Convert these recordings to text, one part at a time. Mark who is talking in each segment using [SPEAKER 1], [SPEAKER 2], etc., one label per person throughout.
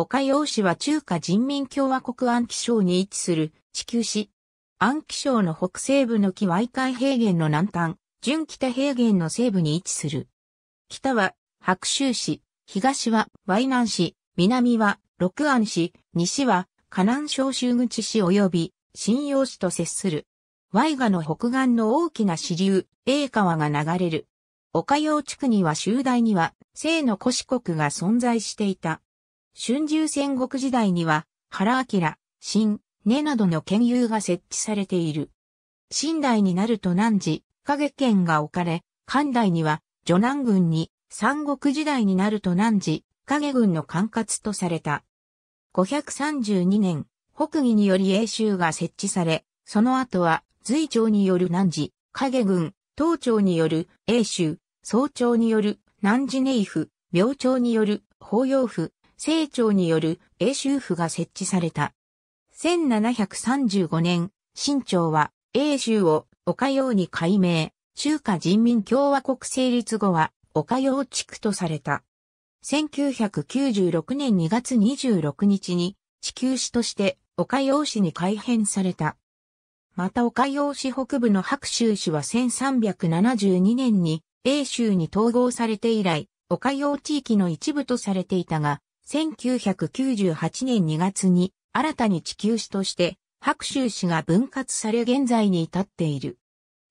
[SPEAKER 1] 岡陽市は中華人民共和国安徽省に位置する地球市。安
[SPEAKER 2] 徽省の北西部の木海海平原の南端、準北平原の西部に位置する。北は白州市、東は淮南市、南は六安市、西は河南省州口市及び信陽市と接する。淮河の北岸の大きな支流、栄川が流れる。岡陽地区には集大には、西の古四国が存在していた。春秋戦国時代には、原明、新、根などの県有が設置されている。新代になると南寺、影県が置かれ、関代には、女南軍に、三国時代になると南寺、影軍の管轄とされた。532年、北魏により英州が設置され、その後は、隋朝による南寺、影軍、東朝による英州、早朝による南寺ネイフ、明朝による法要府、清張による英州府が設置された。1735年、清朝は英州を岡用に改名、中華人民共和国成立後は岡用地区とされた。1996年2月26日に地球市として岡用市に改編された。また岡用市北部の白州市は1372年に英州に統合されて以来、岡用地域の一部とされていたが、1998年2月に新たに地球史として白州市が分割され現在に至っている。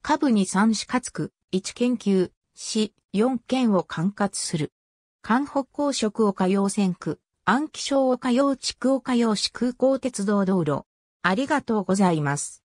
[SPEAKER 2] 下部に3市つ区、1研究、市、4県を管轄する。関北公職岡用線区、安記省
[SPEAKER 1] 岡う地区岡用市空港鉄道道路。ありがとうございます。